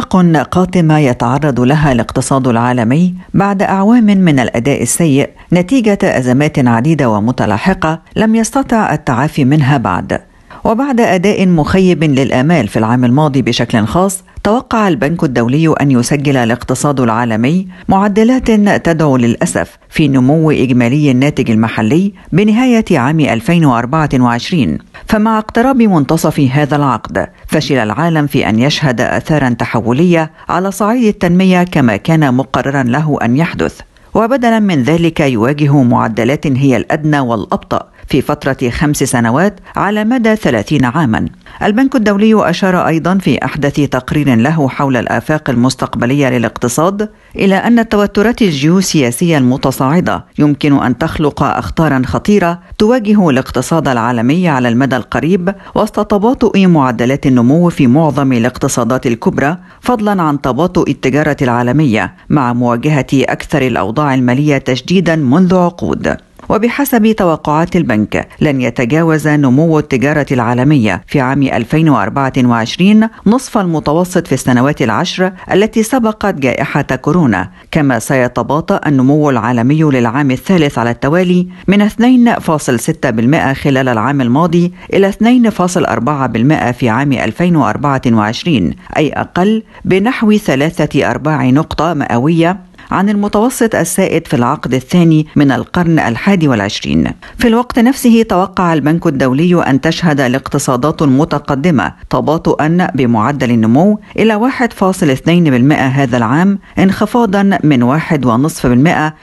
آفاق قاتمة يتعرض لها الاقتصاد العالمي بعد أعوام من الأداء السيء نتيجة أزمات عديدة ومتلاحقة لم يستطع التعافي منها بعد وبعد أداء مخيب للآمال في العام الماضي بشكل خاص توقع البنك الدولي أن يسجل الاقتصاد العالمي معدلات تدعو للأسف في نمو إجمالي الناتج المحلي بنهاية عام 2024 فمع اقتراب منتصف هذا العقد فشل العالم في أن يشهد آثارا تحولية على صعيد التنمية كما كان مقررا له أن يحدث وبدلا من ذلك يواجه معدلات هي الادنى والابطا في فترة خمس سنوات على مدى 30 عاما البنك الدولي أشار أيضا في أحدث تقرير له حول الآفاق المستقبلية للاقتصاد إلى أن التوترات الجيوسياسية المتصاعدة يمكن أن تخلق أخطارا خطيرة تواجه الاقتصاد العالمي على المدى القريب وسط تباطؤ معدلات النمو في معظم الاقتصادات الكبرى فضلا عن تباطؤ التجارة العالمية مع مواجهة أكثر الأوضاع المالية تشديدا منذ عقود وبحسب توقعات البنك لن يتجاوز نمو التجارة العالمية في عام 2024 نصف المتوسط في السنوات العشر التي سبقت جائحة كورونا كما سيتباطأ النمو العالمي للعام الثالث على التوالي من 2.6% خلال العام الماضي إلى 2.4% في عام 2024 أي أقل بنحو ثلاثة أرباع نقطة مئوية عن المتوسط السائد في العقد الثاني من القرن الحادي والعشرين في الوقت نفسه توقع البنك الدولي أن تشهد الاقتصادات المتقدمة تباطؤا بمعدل النمو إلى 1.2% هذا العام انخفاضا من 1.5%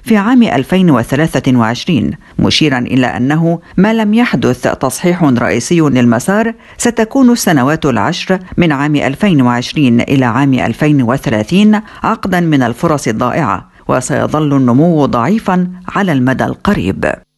في عام 2023 مشيرا إلى أنه ما لم يحدث تصحيح رئيسي للمسار ستكون السنوات العشر من عام 2020 إلى عام 2030 عقدا من الفرص الضائعة وسيظل النمو ضعيفا على المدى القريب